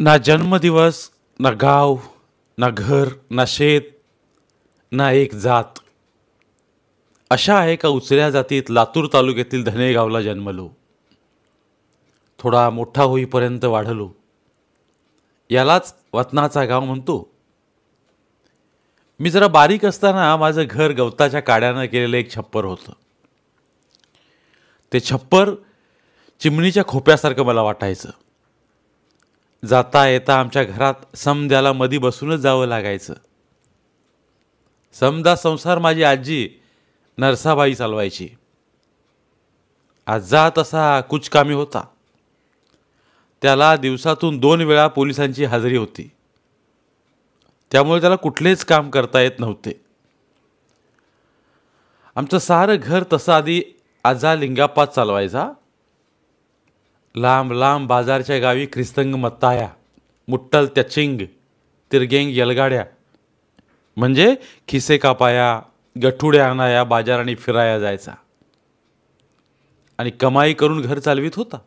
ना जन्मदिवस ना गाव ना घर ना शेत ना एक जात अशा आहे का उचऱ्या जातीत लातूर तालुक्यातील धनेगावला जन्मलो थोडा मोठा होईपर्यंत वाढलो यालाच वतनाचा गाव म्हणतो मी जरा बारीक असताना माझं घर गवताच्या काड्यानं केलेलं एक छप्पर होतं ते छप्पर चिमणीच्या खोप्यासारखं मला वाटायचं जाता येता आमच्या घरात समद्याला मधी बसूनच जावं लागायचं समदा संसार माझी आजी नरसाबाई चालवायची आजा तसा कुचकामी होता त्याला दिवसातून दोन वेळा पोलिसांची हजेरी होती त्यामुळे त्याला कुठलेच काम करता येत नव्हते आमचं सारं घर तसं आधी आजा लिंगापात चालवायचा लांब लांब बाजारच्या गावी ख्रिस्तंग मत्ताया मुट्टल त्याचिंग तिरगेंग यलगाड्या म्हणजे खिसे कापाया गठुड्या आणाया बाजाराने फिराया जायचा आणि कमाई करून घर चालवित होता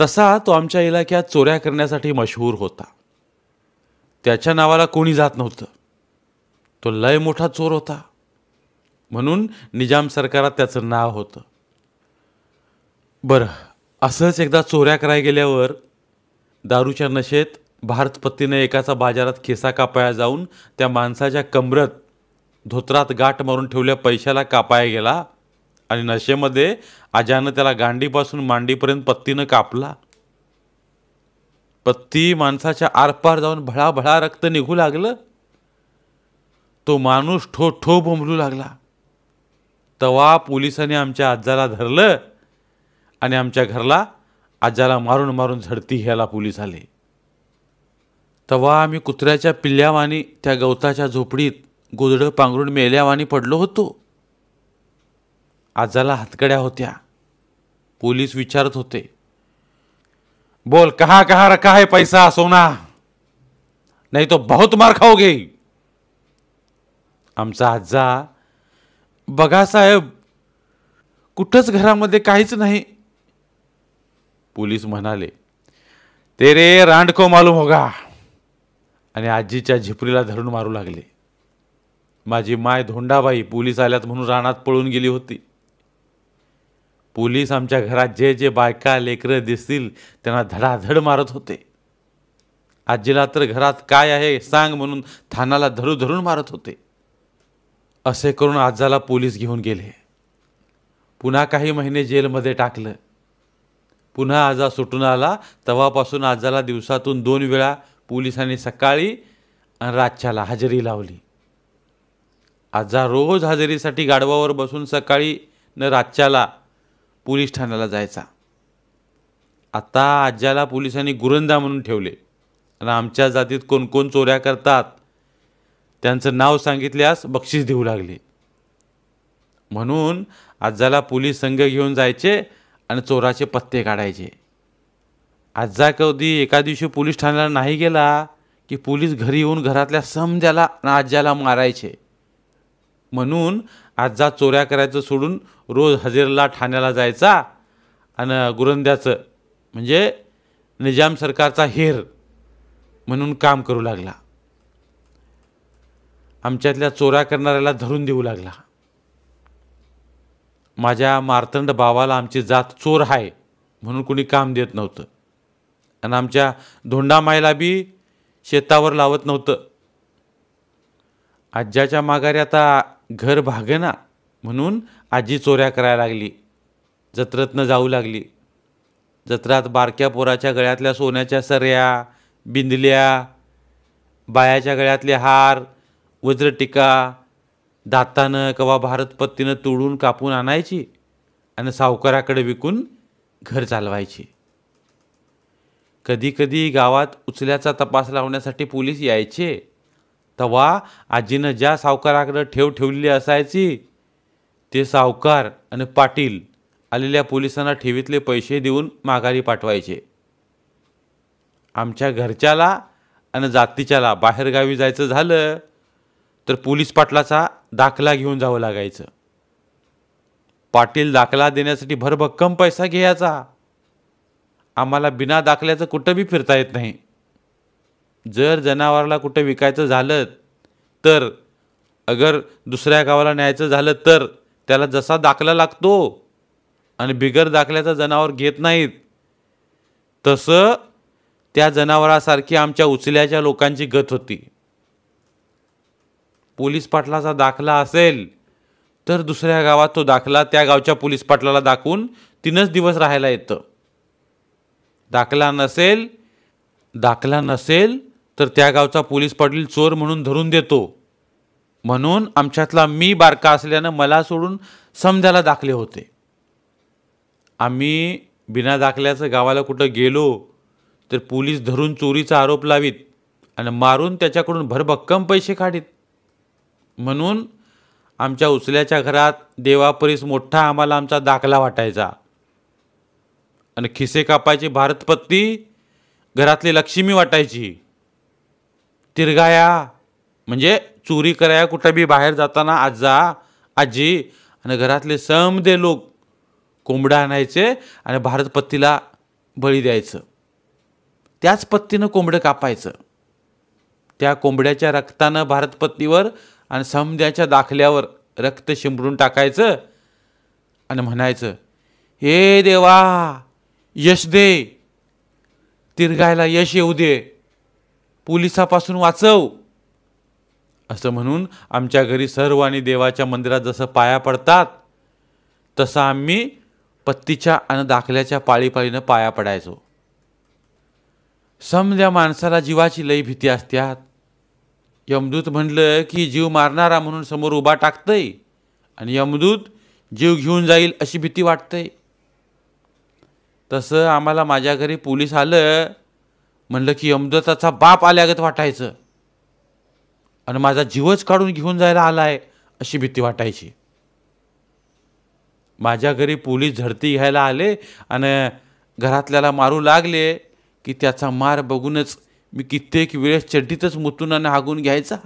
तसा तो आमच्या इलाक्यात चोऱ्या करण्यासाठी मशहूर होता त्याच्या नावाला कोणी जात नव्हतं तो लय मोठा चोर होता म्हणून निजाम सरकारात त्याचं नाव होतं बरं असंच एकदा चोऱ्या कराय गेल्यावर दारूच्या नशेत भारतपतीने एकाचा बाजारात खिसा कापाया जाऊन त्या माणसाच्या कमरत धोत्रात गाठ मारून ठेवल्या पैशाला कापाया गेला आणि नशेमध्ये आजानं त्याला गांडीपासून मांडीपर्यंत पत्तीनं कापला पत्ती माणसाच्या आरपार जाऊन भळाभळा रक्त निघू लागलं तो माणूस ठो ठो बोंबलू लागला तवा पोलिसांनी आमच्या आजाला धरलं आणि आमच्या घरला आजाला मारून मारून झडती घ्यायला पोलीस आले तेव्हा आम्ही कुत्र्याच्या पिल्ल्यावानी त्या गवताच्या झोपडीत गोदडं पांघरून मेल्यावानी पडलो होतो आजाला हातकड्या होत्या पोलीस विचारत होते बोल कहा कहा रखा है पैसा सोना नाही तो बहुत मार खाओगे आमचा आजा बघा साहेब कुठंच घरामध्ये काहीच नाही पोलीस म्हणाले ते रे रांडको मालूम होगा आणि आजीच्या झिपरीला धरून मारू लागले माझी माय धोंडाबाई पोलीस आल्यात म्हणून रानात पळून गेली होती पोलीस आमच्या घरात जे जे बायका लेकरं दिसतील त्यांना धडाधड मारत होते आजीला तर घरात काय आहे सांग म्हणून थानाला धरू धरून मारत होते असे करून आजाला पोलीस घेऊन गेले पुन्हा काही महिने जेलमध्ये टाकलं पुन्हा आजार सुटून आला तेव्हापासून आजाला दिवसातून दोन वेळा पोलिसांनी सकाळी आणि रातच्याला हजेरी लावली आजा रोज हजेरीसाठी गाडवावर बसून सकाळी न रातच्याला पोलीस ठाण्याला जायचा आता आज्याला पोलिसांनी गुरंदा म्हणून ठेवले आणि आमच्या जातीत कोणकोण चोऱ्या करतात त्यांचं नाव सांगितल्यास बक्षीस देऊ लागले म्हणून आजाला पोलीस संघ घेऊन जायचे आणि चोराचे पत्ते काढायचे आजा कधी एका दिवशी पोलीस ठाण्याला नाही गेला की पोलीस घरी येऊन घरातल्या समजाला आजाला मारायचे म्हणून आजा चोऱ्या करायचं सोडून रोज हजेरला ठाण्याला जायचा आणि गुरंद्याचं म्हणजे निजाम सरकारचा हेर म्हणून काम करू लागला आमच्यातल्या चोऱ्या करणाऱ्याला धरून देऊ लागला माझ्या मार्तंड भावाला आमची जात चोर आहे म्हणून कुणी काम देत नव्हतं आणि आमच्या धोंडामायला बी शेतावर लावत नव्हतं आज्याच्या माघारी आता घर भागे ना म्हणून आजी चोऱ्या करायला लागली जत्रतनं जाऊ लागली जत्रात बारक्या पोराच्या गळ्यातल्या सोन्याच्या सर्या बिंदल्या बायाच्या गळ्यातले हार वज्रटिका दातानं कवा भारतपत्तीनं तोडून कापून आणायची आणि सावकाराकडे विकून घर चालवायची कधीकधी गावात उचल्याचा तपास लावण्यासाठी पोलीस यायचे तेव्हा आजीनं ज्या सावकाराकडं ठेव ठेवलेली असायची ते सावकार आणि पाटील आलेल्या पोलिसांना ठेवीतले पैसे देऊन माघारी पाठवायचे आमच्या घरच्याला आणि जातीच्याला बाहेरगावी जायचं झालं तर पोलीस पाटलाचा दाखला घेऊन जावं लागायचं पाटील दाखला देण्यासाठी भरभक्कम पैसा घ्यायचा आम्हाला बिना दाखल्याचं कुठं बी फिरता येत नाही जर जनावराला कुठं विकायचं झालं तर अगर दुसऱ्या गावाला न्यायचं झालं तर त्याला जसा दाखला लागतो आणि बिगर दाखल्याचं जनावर घेत नाहीत तसं त्या जनावरासारखी आमच्या उचल्याच्या लोकांची गत होती पोलीस पाटलाचा दाखला असेल तर दुसऱ्या गावात तो दाखला त्या गावच्या पोलीस पाटलाला दाखवून तीनच दिवस राहायला येतं दाखला नसेल दाखला नसेल तर त्या गावचा पोलीस पाटील चोर म्हणून धरून देतो म्हणून आमच्यातला मी बारका असल्यानं मला सोडून समजायला दाखले होते आम्ही बिना दाखल्याचं गावाला कुठं गेलो तर पोलीस धरून चोरीचा आरोप लावीत आणि मारून त्याच्याकडून भरभक्कम पैसे काढीत म्हणून आमच्या उचल्याच्या घरात देवापरीस मोठा आम्हाला आमचा दाखला वाटायचा आणि खिसे कापायची भारतपत्ती घरातली लक्ष्मी वाटायची तिरगाया म्हणजे चोरी कराया कुठं बी बाहेर जाताना आजा आजी आणि घरातले समदे लोक कोंबडा आणायचे आणि भारतपत्तीला बळी द्यायचं त्याच पत्तीनं कोंबडं कापायचं त्या कोंबड्याच्या रक्तानं भारतपत्तीवर आणि समध्याच्या दाखल्यावर रक्त शिंपडून टाकायचं आणि म्हणायचं हे देवा यश दे तिरगायला यश येऊ दे पोलिसापासून वाचव असं म्हणून आमच्या घरी सर्व आणि देवाच्या मंदिरात जसं पाया पडतात तसं आम्ही पत्तीच्या आणि दाखल्याच्या पाळीपाळीनं पाया पडायचो समजा माणसाला जीवाची लई भीती असत्यात यमदूत म्हणलं की जीव मारणारा म्हणून समोर उभा टाकतंय आणि यमदूत जीव घेऊन जाईल अशी भीती वाटते तसं आम्हाला माझ्या घरी पोलीस आलं म्हणलं की यमदूताचा बाप आल्यागत वाटायचं आणि माझा जीवच काढून घेऊन जायला आलाय अशी भीती वाटायची माझ्या घरी पोलीस झडती घ्यायला आले आणि घरातल्याला मारू लागले की त्याचा मार बघूनच मी कित्येक वेळेस चड्डीतच मुतुनानं हागून घ्यायचा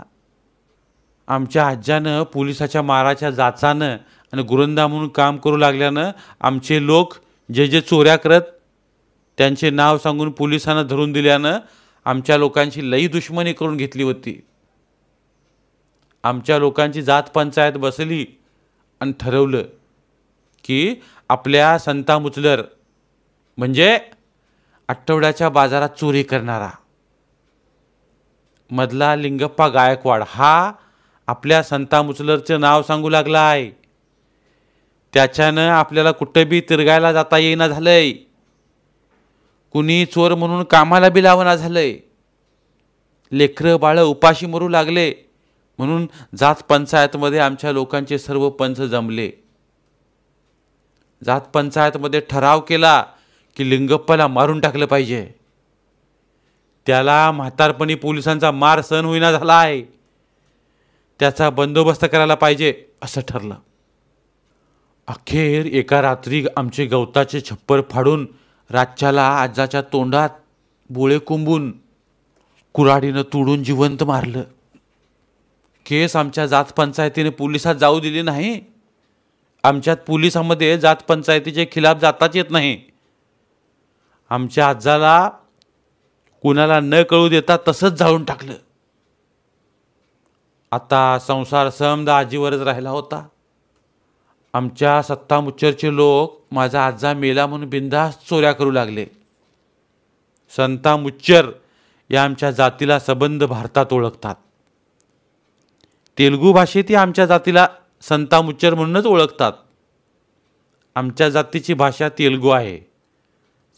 आमच्या आज्यानं पोलिसाच्या माराच्या जाचानं आणि गुरंदा म्हणून काम करू लागल्यानं आमचे लोक जे जे चोऱ्या करत त्यांचे नाव सांगून पोलिसांना धरून दिल्यानं आमच्या लोकांची लई दुश्मनी करून घेतली होती आमच्या लोकांची जात पंचायत बसली आणि ठरवलं की आपल्या संता म्हणजे आठवड्याच्या बाजारात चोरी करणारा मधला लिंगप्पा गायकवाड हा आपल्या संता मुचलरचं नाव सांगू लागला आहे त्याच्यानं आपल्याला कुठं बी तिरगायला जाता येईना झालंय कुणी चोर म्हणून कामाला बी लावना झालंय लेखरं बाळं उपाशी मरू लागले म्हणून जात पंचायतमध्ये आमच्या लोकांचे सर्व पंच जमले जात पंचायतमध्ये ठराव केला की लिंगप्पाला मारून टाकलं पाहिजे त्याला म्हातारपणी पोलिसांचा मार सहन होईना झाला आहे त्याचा बंदोबस्त करायला पाहिजे असं ठरलं अखेर एका रात्री आमचे गवताचे छप्पर फाडून राज्याला आजाच्या तोंडात बोळे कुंबून कुराडीनं तुडून जिवंत मारलं केस आमच्या जात पंचायतीने पोलिसात जाऊ दिली नाही आमच्यात पोलिसामध्ये पंचायतीचे खिलाफ जाताच येत नाही आमच्या आजाला कुणाला न कळू देता तसंच जाळून टाकलं आता संसार समद आजीवरच राहिला होता आमच्या सत्तामुच्चरचे लोक माझा आजा मेला म्हणून बिंदास चोऱ्या करू लागले संतामुच्चर या आमच्या जातीला संबंध भारतात ओळखतात तेलुगू भाषेतही आमच्या जातीला संतामुच्चर म्हणूनच ओळखतात आमच्या जातीची भाषा तेलुगू आहे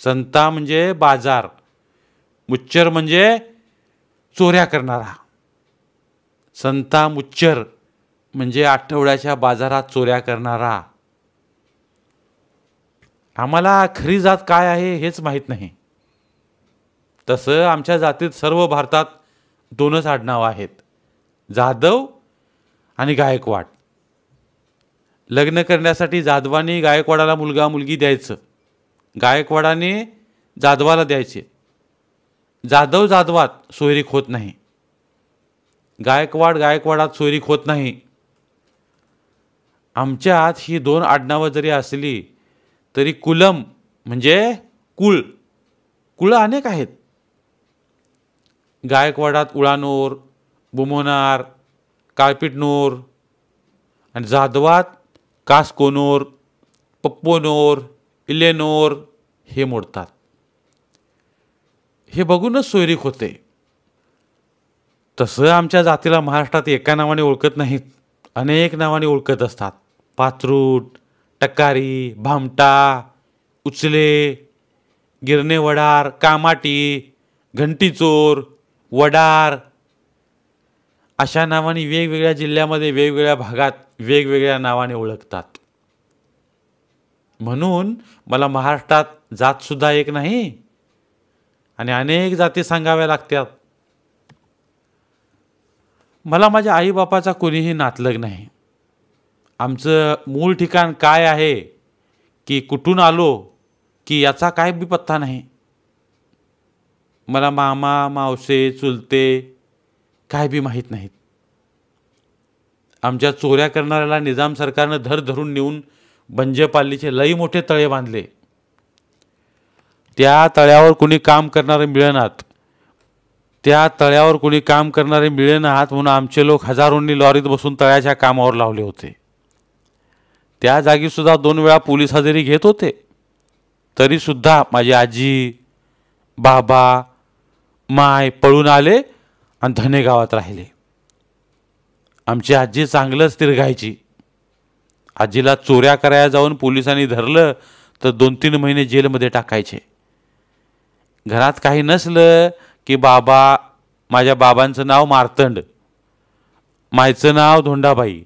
संता म्हणजे बाजार मुच्चर म्हणजे चोऱ्या करणारा संता मुच्चर म्हणजे आठवड्याच्या बाजारात चोऱ्या करणारा आम्हाला खरी जात काय आहे हेच माहीत नाही तसं आमच्या जातीत सर्व भारतात दोनच आडनाव आहेत जाधव आणि गायकवाड लग्न करण्यासाठी जाधवाने गायकवाडाला मुलगा मुलगी द्यायचं गायकवाडाने जाधवाला द्यायचे जाधव जाधवात सोयरीक होत नाही गायकवाड गायकवाडात सोयरीक होत नाही आमच्यात ही दोन आडनावं जरी असली तरी कुलम म्हणजे कुळ कुळं अनेक आहेत गायकवाडात उळानोर बुमोनार काळपिटनोर आणि जाधवात कासकोनोर पप्पोनोर इलेनोर हे मोडतात हे बघूनच सोयरिक होते तसं आमच्या जातीला महाराष्ट्रात एका नावाने ओळखत नाहीत अनेक नावाने ओळखत असतात पात्रूट टकारी भामटा उचले गिरणे वडार कामाटी घंटीचोर वडार अशा नावाने वेगवेगळ्या जिल्ह्यामध्ये वेगवेगळ्या भागात वेगवेगळ्या नावाने ओळखतात म्हणून मला महाराष्ट्रात जातसुद्धा एक नाही आणि अनेक जाती सांगाव्या लागतात मला माझ्या आईबापाचा कोणीही नातलग नाही आमचं मूळ ठिकाण काय आहे की कुठून आलो की याचा काय बी पत्ता नाही मला मामा मावसे चुलते काय बी माहीत नाहीत आमच्या चोऱ्या करणाऱ्याला निजाम सरकारनं धर धरून नेऊन बंजपालीचे लई मोठे तळे बांधले त्या तळ्यावर कोणी काम करणारे मिळेनात त्या तळ्यावर कोणी काम करणारे मिळेनात म्हणून आमचे लोक हजारोंनी लॉरीत बसून तळ्याच्या कामावर लावले होते त्या जागीसुद्धा दोन वेळा पोलीस हजेरी घेत होते तरीसुद्धा माझी आजी बाबा माय पळून आले आणि धने गावात राहिले आमची आजी चांगलंच तिरघायची आजीला चोऱ्या करायला जाऊन पोलिसांनी धरलं तर दोन तीन महिने जेलमध्ये टाकायचे घरात काही नसलं की बाबा माझ्या बाबांचं नाव मार्तंड मायचं नाव धोंडाबाई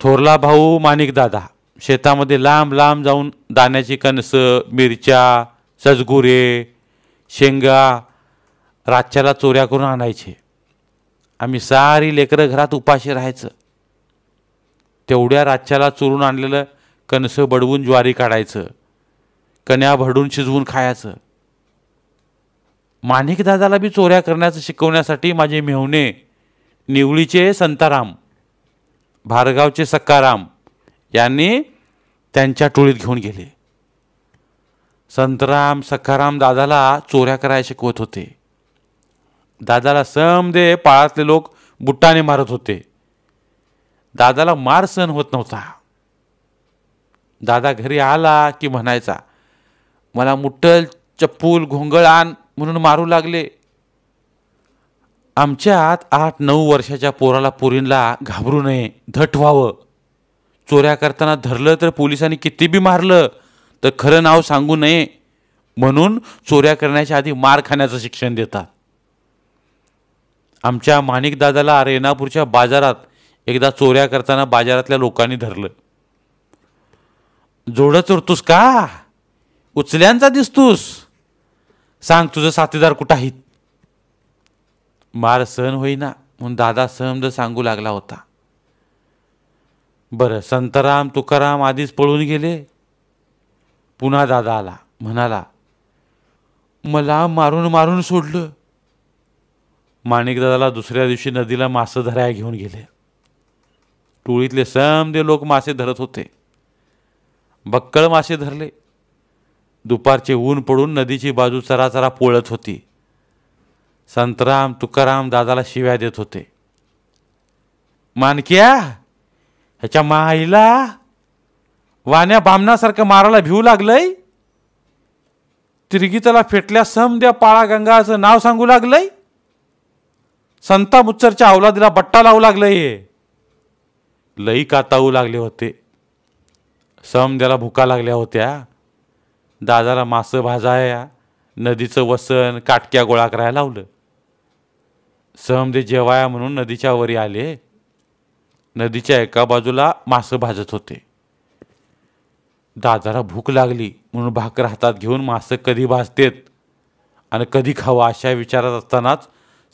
थोरला भाऊ माणिकदादा शेतामध्ये लांब लांब जाऊन दाण्याची कणसं मिरच्या सजगुरे शेंगा रातच्याला चोऱ्या करून आणायचे आम्ही सारी लेकरं घरात उपाशी राहायचं तेवढ्या रातच्याला चोरून आणलेलं कणसं बडवून ज्वारी काढायचं कण्या भडून शिजवून खायचं दादाला बी चोऱ्या करण्याचं शिकवण्यासाठी माझे मेहुणे निवळीचे संताराम भारगावचे सक्काराम यांनी त्यांच्या टोळीत घेऊन गेले संतराम सखाराम दादाला चोऱ्या करायला शिकवत होते दादाला दे पाळातले लोक बुट्टाने मारत होते दादाला मार सहन होत नव्हता दादा घरी आला की म्हणायचा मला मुठ्ठल चप्पूल घोंगळ आण म्हणून मारू लागले आमच्या आत आठ नऊ वर्षाच्या पोराला पोरींला घाबरू नये धट व्हावं चोऱ्या करताना धरलं तर पोलिसांनी किती बी मारलं तर खरं नाव सांगू नये म्हणून चोऱ्या करण्याच्या आधी मार खाण्याचं शिक्षण देतात आमच्या माणिकदादाला रेणापूरच्या बाजारात एकदा चोऱ्या करताना बाजारातल्या लोकांनी धरलं जोडं चोरतोस का उचल्यांचा दिसतोस सांग तुझं साथीदार कुठं आहेत मार सहन होईना म्हणून दादा समज सांगू लागला होता बरं संतराम तुकाराम आधीच पळून गेले पुन्हा दादा आला म्हणाला मला मारून मारून सोडलं माणिकदादाला दुसऱ्या दिवशी नदीला मासे धरायला घेऊन गेले टोळीतले समदे लोक मासे धरत होते बक्कळ मासे धरले दुपारचे ऊन पडून नदीची बाजू चराचरा पोळत होती संतराम तुकाराम दादाला शिव्या देत होते मानक्या ह्याच्या माईला वाण्या बामणासारखं मारायला भिवू लागलंय तिरगीतला फेटल्या द्या पाळा गंगाचं नाव सांगू लागलंय संता मुच्चरच्या अवलादीला बट्टा लावू लागलंय लई कातावू लागले होते समद्याला भुका लागल्या होत्या दादाला मासं भाजाया नदीचं वसन काटक्या गोळा करायला लावलं सहमदे जेवाया म्हणून नदीच्या वरी आले नदीच्या एका बाजूला मासं भाजत होते दादाला भूक लागली म्हणून भाकर हातात घेऊन मासं कधी भाजतेत आणि कधी खावा अशा विचारात असतानाच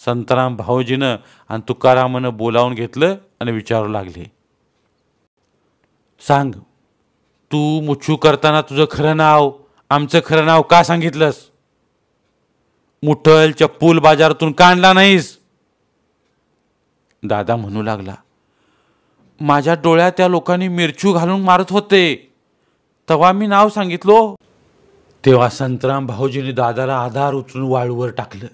संतराम भाऊजीनं आणि तुकारामानं बोलावून घेतलं आणि विचारू लागले सांग तू मुच्छू करताना तुझं खरं नाव आमचं खरं नाव का सांगितलंस मुठल चप्पूल बाजारातून का आणला नाहीस दादा म्हणू लागला माझ्या डोळ्यात त्या लोकांनी मिरचू घालून मारत होते तेव्हा मी नाव सांगितलो तेव्हा संतराम भाऊजीने दादाला आधार उचलून वाळूवर टाकलं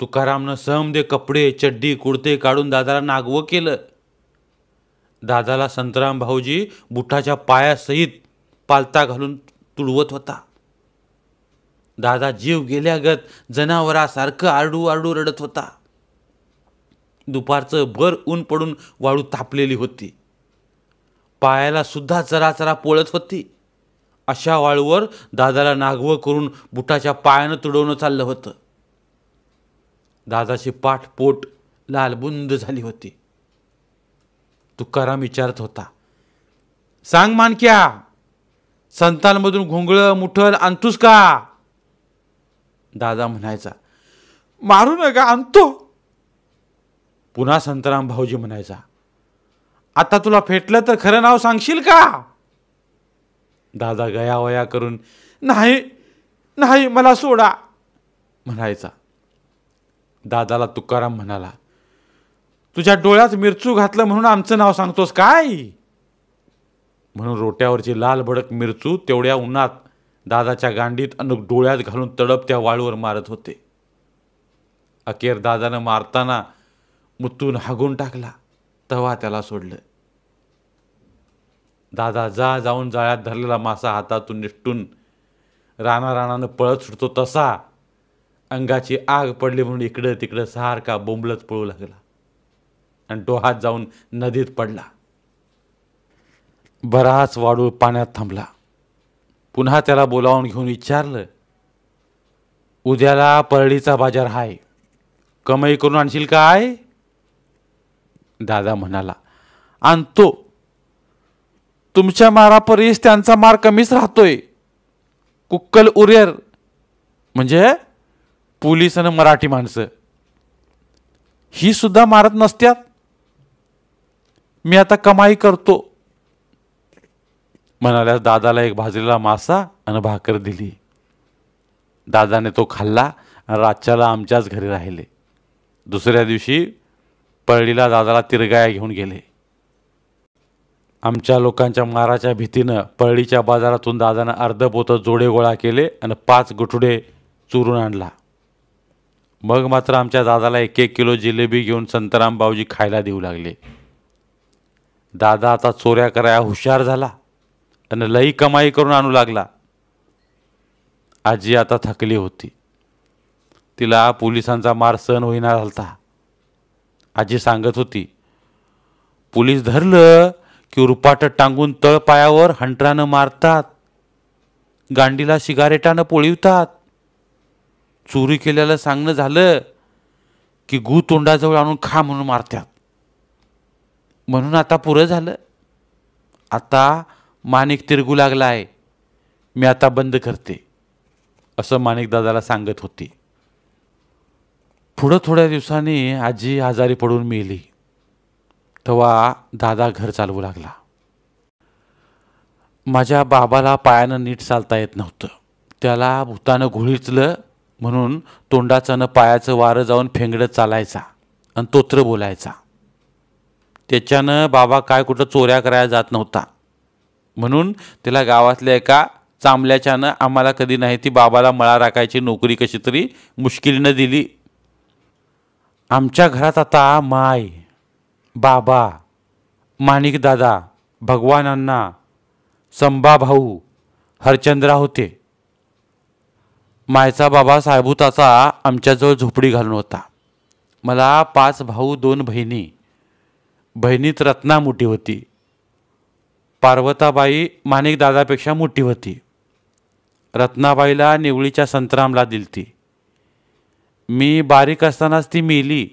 तुकारामनं दे कपडे चड्डी कुडते काढून दादाला नागवं केलं दादाला संतराम भाऊजी बुटाच्या पायासहित पालता घालून तुडवत होता दादा जीव गेल्यागत जनावरासारखं आरडू आरडू रडत होता दुपारचं भर ऊन पडून वाळू तापलेली होती पायाला सुद्धा चराचरा पोळत होती अशा वाळूवर दादाला नागव करून बुटाच्या पायानं तुडवणं चाललं होतं दादाची पाठपोट लालबुंद झाली होती तुकाराम विचारत होता सांग मानक्या संतांमधून घोंगळं मुठल आणतोस का दादा म्हणायचा मारू नका आणतो पुन्हा संतराम भाऊजी म्हणायचा आता तुला फेटलं तर खरं नाव सांगशील का दादा गयावया करून नाही नाही मला सोडा म्हणायचा दादाला तुकाराम म्हणाला तुझ्या डोळ्यात मिरचू घातलं म्हणून आमचं नाव सांगतोस काय म्हणून रोट्यावरची लाल भडक मिरचू तेवढ्या उन्हात दादाच्या गांडीत अनुक डोळ्यात घालून तडप त्या वाळूवर मारत होते अखेर दादानं मारताना मुतून हागून टाकला तेव्हा त्याला सोडलं दादा जा जाऊन जाळ्यात धरलेला मासा हातातून निष्ठून राणा राणानं पळत सुटतो तसा अंगाची आग पडली म्हणून इकडं तिकडं सारखा बोंबलत पळू लागला आणि डोहात जाऊन नदीत पडला बराच वाडूळ पाण्यात थांबला पुन्हा त्याला बोलावून घेऊन विचारलं उद्याला परळीचा बाजार हाय कमाई करून आणशील काय दादा म्हणाला आणतो तुमच्या मारापरीस त्यांचा मार कमीच राहतोय कुक्कल उरेर म्हणजे पोलीस आणि मराठी माणसं ही सुद्धा मारत नसत्यात मी आता कमाई करतो म्हणाल्यास दादाला एक भाजलेला मासा आणि भाकर दिली दादाने तो खाल्ला आणि रातच्याला आमच्याच घरी राहिले दुसऱ्या दिवशी पळडीला दादाला तिरगाया घेऊन गेले आमच्या लोकांच्या माराच्या भीतीनं पळडीच्या बाजारातून दादानं अर्ध पोत जोडे गोळा केले आणि पाच गुठुडे चुरून आणला मग मात्र आमच्या दादाला एक एक किलो जिलेबी घेऊन संतराम बाऊजी खायला देऊ लागले दादा आता चोऱ्या करायला हुशार झाला आणि लई कमाई करून आणू लागला आजी आता थकली होती तिला पोलिसांचा मार सहन होईना झालता आजी सांगत होती पोलीस धरलं की रुपाट टांगून तळपायावर हंटरानं मारतात गांडीला शिगारेटानं पोळीवतात चोरी केल्याला सांगणं झालं की गु तोंडाजवळ आणून खा म्हणून मारतात म्हणून आता पुरं झालं आता माणिक तिरगू लागला आहे मी आता बंद करते असं माणिकदादाला सांगत होती पुढं थोड्या दिवसांनी आजी आजारी पडून मेली तेव्हा दादा घर चालवू लागला माझ्या बाबाला पायानं नीट चालता येत नव्हतं त्याला भूतानं घुळीचलं म्हणून तोंडाचं न पायाचं वारं जाऊन फेंगडत चालायचा आणि तोत्र बोलायचा त्याच्यानं बाबा काय कुठं चोऱ्या करायला जात नव्हता म्हणून तिला गावातल्या एका चांबल्याच्यानं आम्हाला कधी नाही ती बाबाला मळा राखायची नोकरी कशी तरी मुश्किलीनं दिली आमच्या घरात आता माय बाबा माणिकदादा भगवानांना संभाभाऊ हरचंद्रा होते मायचा बाबा साहेबूताचा आमच्याजवळ झोपडी घालून होता मला पाच भाऊ दोन बहिणी बहिणीत रत्ना मोठी होती पार्वताबाई दादापेक्षा मोठी होती रत्नाबाईला निवळीच्या संतरामला दिलती मी बारीक असतानाच ती मेली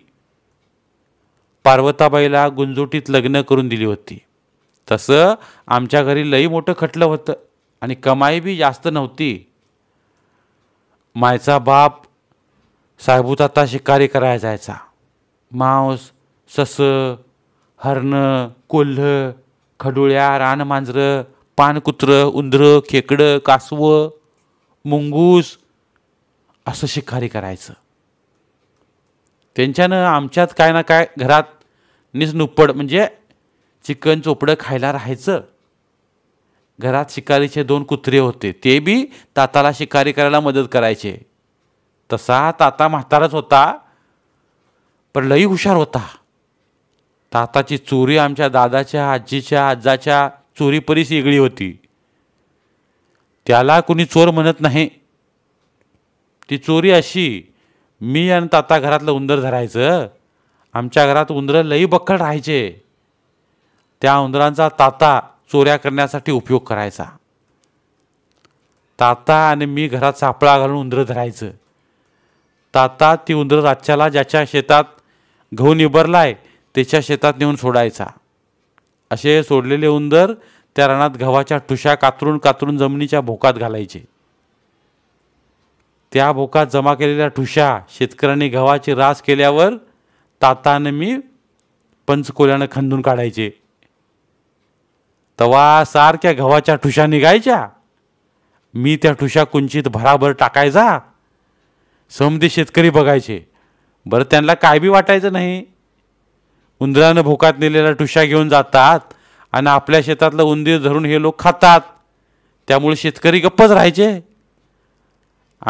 पार्वताबाईला गुंजोटीत लग्न करून दिली होती तसं आमच्या घरी लई मोठं खटलं होतं आणि कमाई बी जास्त नव्हती मायचा बाप साहेबूत शिकारी करायला जायचा मांस सस हरणं कोल्ह खडुळ्या रानमांजरं पानकुत्रं उंदरं खेकडं कासवं मुंगूस असं शिकारी करायचं त्यांच्यानं आमच्यात काय ना काय घरात निसनुप्पड म्हणजे चिकन चोपडं खायला राहायचं घरात शिकारीचे दोन कुत्रे होते ते बी ताताला शिकारी करायला मदत करायचे तसा ताता म्हाताराच होता पण लई हुशार होता ताताची चोरी आमच्या दादाच्या आजीच्या आजाच्या चोरीपरीस वेगळी होती त्याला कुणी चोर म्हणत नाही ती चोरी अशी मी आणि ताता घरातलं उंदर धरायचं आमच्या घरात उंदरं लई बक्कळ राहायचे त्या उंदरांचा ताता चोऱ्या करण्यासाठी उपयोग करायचा ताता आणि मी घरात सापळा घालून उंदरं धरायचं ताता ती उंदरं रातच्याला ज्याच्या शेतात गहू निबरलाय त्याच्या शेतात नेऊन सोडायचा असे सोडलेले उंदर त्या रणात गव्हाच्या ठुशा कातरून कातरून जमिनीच्या भोकात घालायचे त्या भोकात जमा केलेल्या ठुशा शेतकऱ्यांनी गव्हाची रास केल्यावर तातानं मी पंचकोल्यानं खंदून काढायचे तवा सारख्या गव्हाच्या ठुशा निघायच्या मी त्या ठुशा कुंचित भराभर टाकायचा समधी शेतकरी बघायचे बरं त्यांना काय बी वाटायचं नाही उंदरानं भोकात नेलेला टुशा घेऊन जातात आणि आपल्या शेतातलं उंदीर धरून हे लोक खातात त्यामुळे शेतकरी गप्पच राहायचे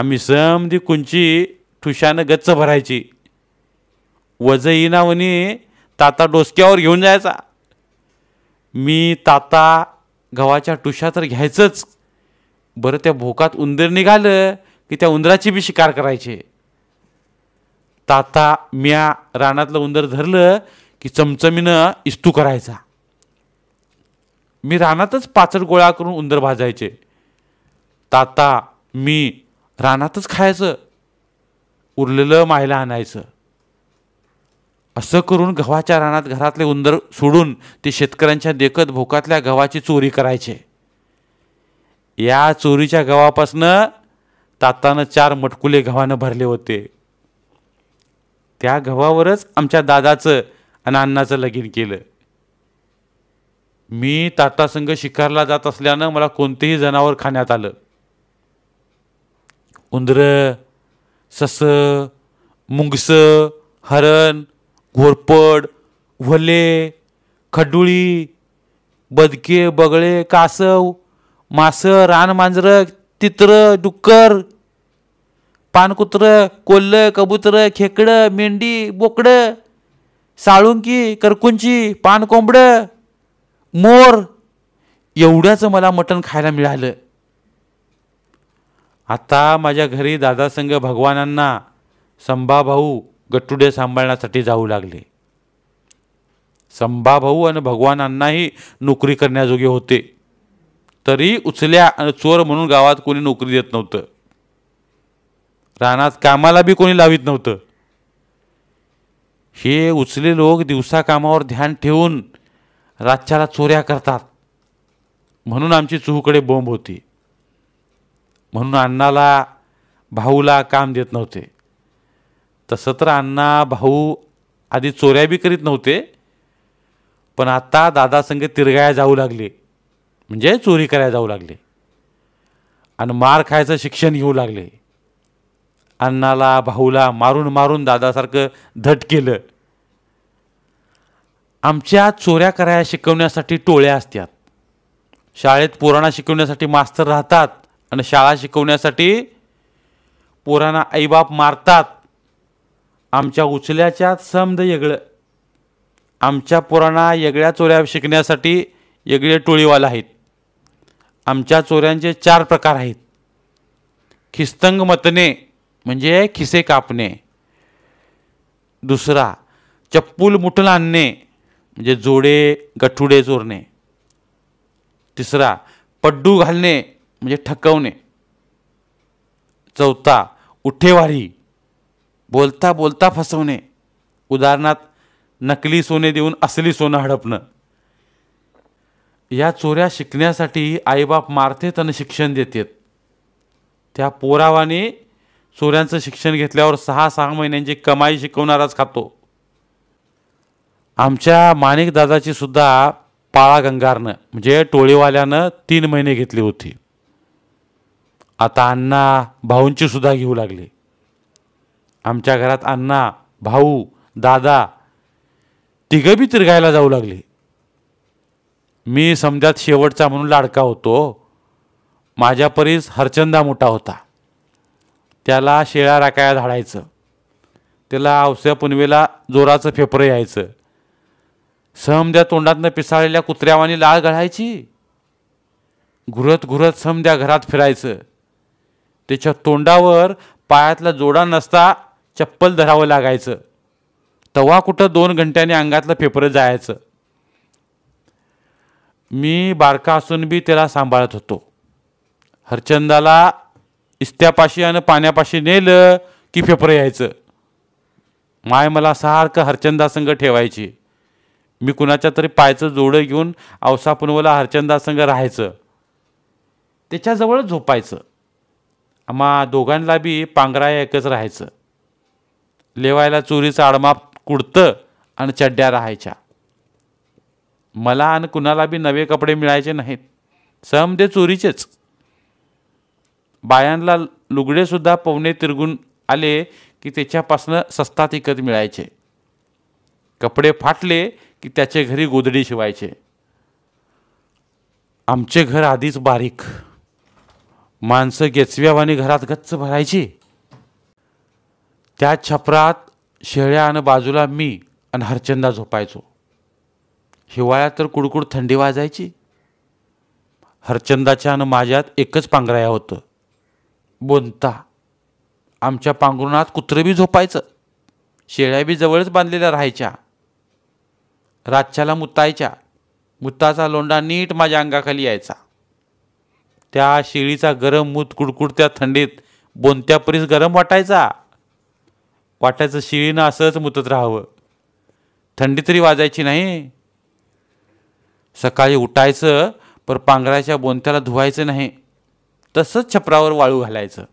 आम्ही समधी कुंची ठुशानं गच्च भरायची वज वनी ताता डोसक्यावर घेऊन जायचा मी ताता गव्हाच्या टुशा तर घ्यायचंच बरं त्या भोकात उंदीर निघालं की त्या उंदराची बी शिकार करायचे ताता म्या रानातलं उंदर धरलं की चमचमीनं इस्तू करायचा मी रानातच पाचट गोळा करून उंदर भाजायचे ताता मी रानातच खायचं उरलेलं मायला आणायचं असं करून गव्हाच्या रानात घरातले उंदर सोडून ते शेतकऱ्यांच्या देखत भोकातल्या गव्हाची चोरी करायचे या चोरीच्या गव्हापासनं तातानं चार मटकुले गव्हानं भरले होते त्या गव्हावरच आमच्या दादाचं आणि अण्णाचं लगीन केलं मी तातासंग शिकारला जात असल्यानं मला कोणतेही जनावर खाण्यात आलं उंदरं सस मुंगस हरण घोरपड वले, खडुळी बदके बगळे कासव मासं रानमांजर, तित्र डुक्कर पानकुत्र कोल्ल, कबुतर खेकडं मेंढी बोकडं साळुंकी करकुंची पानकोंबडं मोर एवढ्याचं मला मटण खायला मिळालं आता माझ्या घरी दादासंग भगवानांना संभाभाऊ गट्टुडे सांभाळण्यासाठी जाऊ लागले संभाभाऊ आणि भगवानांनाही नोकरी करण्याजोगे होते तरी उचल्या आणि चोर म्हणून गावात कोणी नोकरी देत नव्हतं रानात कामाला बी कोणी लावित नव्हतं हे उचले लोक दिवसा कामावर ध्यान ठेवून रातच्याला चोऱ्या करतात म्हणून आमची चूहकडे बोंब होती म्हणून अण्णाला भाऊला काम देत नव्हते तसं तर अण्णा भाऊ आधी चोऱ्या बी करीत नव्हते पण आता दादासंगे तिरगाया जाऊ लागले म्हणजे चोरी करायला जाऊ लागले आणि मार खायचं शिक्षण घेऊ लागले अण्णाला भाऊला मारून मारून दादासारखं धट केलं आमच्या चोऱ्या कराया शिकवण्यासाठी टोळ्या असतात शाळेत पोरांना शिकवण्यासाठी मास्तर राहतात आणि शाळा शिकवण्यासाठी पोरांना आईबाप मारतात आमच्या उचल्याच्या समद येगळं आमच्या पोरांना येगळ्या चोऱ्या शिकण्यासाठी येगळे टोळीवाला आहेत आमच्या चोऱ्यांचे चार प्रकार आहेत खिस्तंग मतने म्हणजे खिसे कापणे दुसरा चप्पूल मुठल आणणे म्हणजे जोडे गठुडे चोरणे तिसरा पड्डू घालणे म्हणजे ठकवणे चौथा उठेवारी बोलता बोलता फसवणे उदाहरणार्थ नकली सोने देऊन असली सोनं हडपणं या चोऱ्या शिकण्यासाठी आईबाप मारतेत आणि शिक्षण देतात त्या पोरावाने चोऱ्यांचं शिक्षण घेतल्यावर सहा सहा महिन्यांची कमाई शिकवणाराच खातो आमच्या माणिक दादाची सुद्धा पाळा गंगारनं म्हणजे टोळीवाल्यानं तीन महिने घेतली होती आता अण्णा भाऊंची सुद्धा घेऊ लागली आमच्या घरात अण्णा भाऊ दादा तिघं बी तिरगायला जाऊ लागले मी समजात शेवटचा म्हणून लाडका होतो माझ्या परीस हरचंदा मोठा होता त्याला शेळ्या राकाया झाडायचं त्याला अवस्या पुनवेला जोराचं फेपरं यायचं समद्या तोंडातनं पिसाळलेल्या कुत्र्यावानी लाळ गळायची घुरत घुरत समद्या घरात फिरायचं त्याच्या तोंडावर पायातला जोडा नसता चप्पल धरावं लागायचं तवा कुठं दोन घंट्याने अंगातलं फेपरं जायचं मी बारका असून बी त्याला सांभाळत होतो हरचंदाला इस्त्यापाशी आणि पाण्यापाशी नेलं की फेपर यायचं माय मला सारखं हरचंदासंग ठेवायची मी कुणाच्या तरी पायचं जोडं घेऊन औसा पुनवला हरचंदासंग राहायचं त्याच्याजवळ झोपायचं आम्हा दोघांना बी पांघरा एकच राहायचं लेवायला चोरीचा आडमाप कुडतं आणि चड्ड्या राहायच्या मला आणि कुणाला बी नवे कपडे मिळायचे नाहीत सम ते चोरीचेच बायांना सुद्धा पवने तिरगून आले की त्याच्यापासनं सस्तात इकत मिळायचे कपडे फाटले की त्याचे घरी गोधडी शिवायचे आमचे घर आधीच बारीक माणसं गेचव्यावानी घरात गच्च भरायची त्या छपरात शेळ्या आणि बाजूला मी आणि हरचंदा झोपायचो हिवाळ्यात तर कुडकुड थंडी वाजायची हरचंदाच्या आणि माझ्यात एकच पांघराया होतं बोंता आमच्या पांघरुणात कुत्रं बी झोपायचं शेळ्या बी जवळच बांधलेल्या राहायच्या रातच्याला मुतायच्या मुताचा लोंडा नीट माझ्या अंगाखाली यायचा त्या शेळीचा गरम मूत कुडकुडत्या थंडीत बोंत्यापरीस गरम वाटायचा वाटायचं शिळीनं असंच मुतत राहावं थंडी तरी वाजायची नाही सकाळी उठायचं पर पांघराच्या बोंत्याला धुवायचं नाही तसंच छपरावर वाळू घालायचं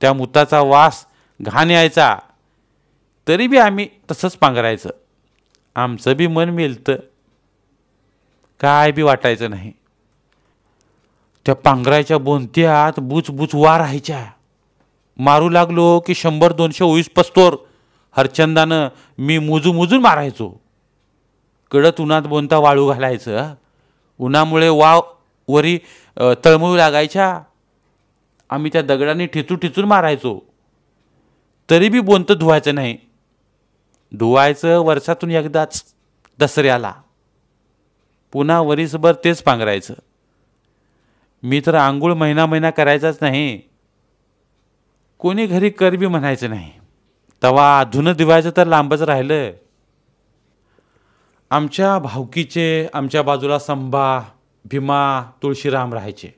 त्या मुताचा वास घाण यायचा तरी बी आम्ही तसंच पांघरायचं आमचं बी मन मिळतं काय बी वाटायचं नाही त्या पांघरायच्या बोंत्यात बुचबुच वा राहायच्या मारू लागलो की शंभर दोनशे ओळीस पस्तोर हरचंदानं मी मुजू मुजून मारायचो कडत उन्हात बोंता वाळू घालायचं उन्हामुळे वाव वरी तळमळू लागायच्या आम्ही त्या दगडाने ठिचू ठिचून मारायचो तरी बी बोंत धुवायचं नाही धुवायचं वर्षातून एकदाच दसऱ्याला पुन्हा वरीसभर तेच पांघरायचं मी तर आंघोळ महिना महिना करायचाच नाही कोणी घरी कर बी म्हणायचं नाही तवा धुणं दिवायचं तर लांबच राहिलं आमच्या भावकीचे आमच्या बाजूला संभा भीमा तुळशीराम राहायचे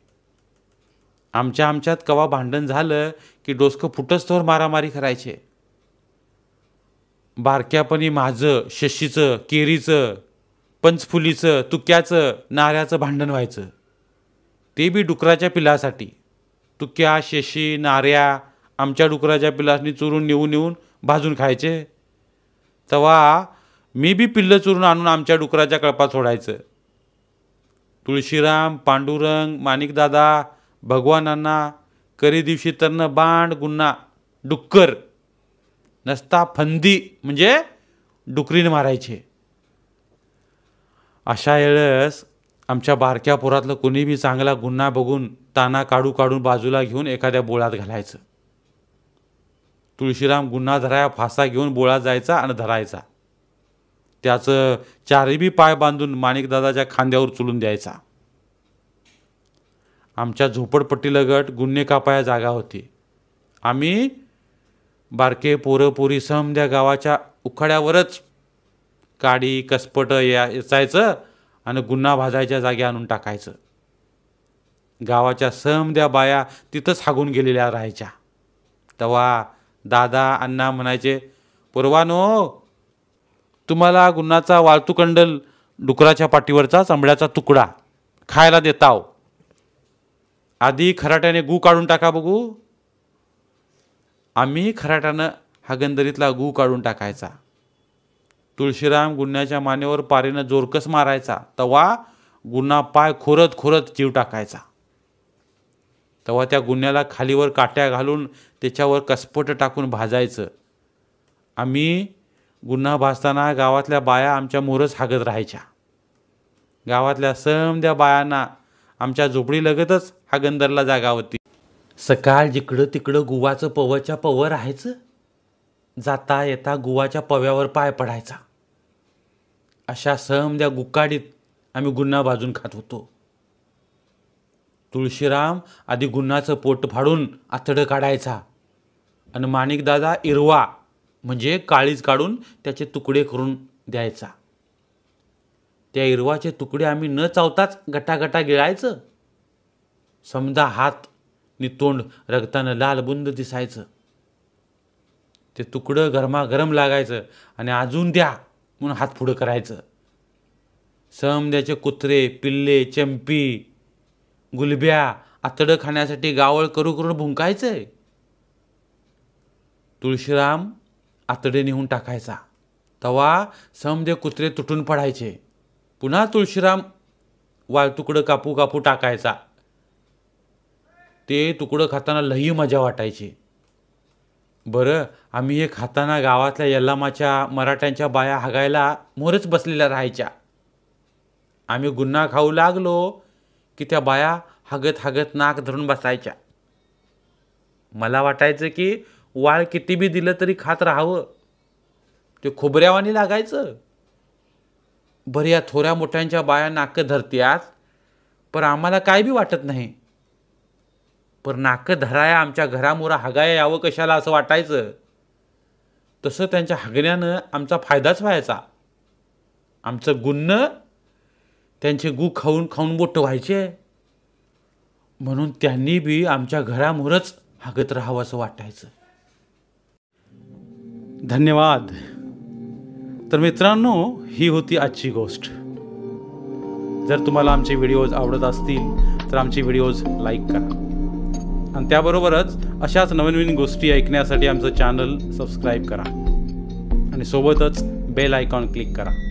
आमच्या आमच्यात कवा भांडण झालं की डोसकं फुटच तोवर मारामारी करायचे बारक्यापणी माझं शशीचं केरीचं पंचफुलीचं तुक्याचं नाऱ्याचं भांडण व्हायचं ते बी डुकराच्या पिलासाठी तुक्या शशी नाऱ्या आमच्या डुकराच्या पिलासनी चुरून नेऊन नेऊन भाजून खायचे तेव्हा मी बी पिल्लं चुरून आणून आमच्या डुकराच्या कळपात सोडायचं तुळशीराम पांडुरंग माणिकदादा भगवानांना करी दिवशी न बांड गुन्हा डुक्कर नसता फंदी म्हणजे डुकरीने मारायचे अशा वेळेस आमच्या बारक्या पुरातलं कोणी बी चांगला गुन्हा बघून ताना काढू काढून बाजूला घेऊन एखाद्या बोळात घालायचं तुळशीराम गुन्हा धराया फासा घेऊन बोळात जायचा आणि धरायचा त्याचं बी पाय बांधून माणिकदादाच्या खांद्यावर चुलून द्यायचा आमच्या झोपडपट्टीलगट गुन्हे कापाया जागा होती आम्ही बारके पोरी समध्या गावाच्या उखाड्यावरच काडी कसपट या याचायचं आणि गुन्हा भाजायच्या जागी आणून टाकायचं गावाच्या समध्या बाया तिथंच हागून गेलेल्या राहायच्या तेव्हा दादा अण्णा म्हणायचे पूर्वानो तुम्हाला गुन्हाचा वाळतुकंडल डुकराच्या पाठीवरचा चांबड्याचा तुकडा खायला देताव आधी खराट्याने गू काढून टाका बघू आम्ही खराट्यानं हगंदरीतला गू काढून टाकायचा तुळशीराम गुन्ह्याच्या मानेवर पारेनं जोरकस मारायचा तवा गुन्हा पाय खोरत खोरत जीव टाकायचा तेव्हा त्या गुन्ह्याला खालीवर काट्या घालून त्याच्यावर कसपट टाकून भाजायचं आम्ही गुन्हा भासताना गावातल्या बाया आमच्या मोरच हागत राहायच्या गावातल्या सहमद्या बायांना आमच्या झोपडीलगतच हागंदरला जागा होती सकाळ जिकडं तिकडं गुवाचं पवच्या पव राहायचं जाता येता गुवाच्या पव्यावर पाय पडायचा अशा सहमद्या गुकाडीत आम्ही गुन्हा भाजून खात होतो तुळशीराम आधी गुन्हाचं पोट फाडून आतडं काढायचा आणि माणिकदादा इरवा म्हणजे काळीज काढून त्याचे तुकडे करून द्यायचा त्या इरवाचे तुकडे आम्ही न चावताच गटागटा गिळायचं समजा हात नि तोंड रक्तानं लालबुंद दिसायचं ते तुकडं गरमागरम लागायचं आणि अजून द्या म्हणून हात पुढं करायचं समद्याचे कुत्रे पिल्ले चंपी गुलब्या आतडं खाण्यासाठी गावळ करू करून भुंकायचं तुळशीराम आतडे नेऊन टाकायचा तवा समजे कुत्रे तुटून पडायचे पुन्हा तुळशीराम वाल तुकडं कापू कापू टाकायचा ते तुकडं खाताना लई मजा वाटायची बरं आम्ही हे खाताना गावातल्या यल्लामाच्या मराठ्यांच्या बाया हागायला मोरच बसलेल्या राहायच्या आम्ही गुन्हा खाऊ लागलो की त्या बाया हागत हागत नाक धरून बसायच्या मला वाटायचं की वाळ किती बी दिलं तरी खात राहावं ते खोबऱ्यावानी लागायचं बरं या थोऱ्या मोठ्यांच्या बाया नाकं धरत्यात पण आम्हाला काय बी वाटत नाही पण नाकं धराया आमच्या घरामुळं हगाया यावं कशाला असं वाटायचं तसं त्यांच्या हगण्यानं आमचा फायदाच व्हायचा आमचं गुन्न त्यांचे गु खाऊन खाऊन मोठं व्हायचे म्हणून त्यांनी बी आमच्या घरामोरच हागत राहावं असं वाटायचं धन्यवाद तर मित्रांनो ही होती आजची गोष्ट जर तुम्हाला आमचे व्हिडिओज आवडत असतील तर आमचे व्हिडिओज लाईक करा आणि त्याबरोबरच अशाच नवीन नवीन गोष्टी ऐकण्यासाठी आमचं चॅनल सबस्क्राईब करा आणि सोबतच बेल आयकॉन क्लिक करा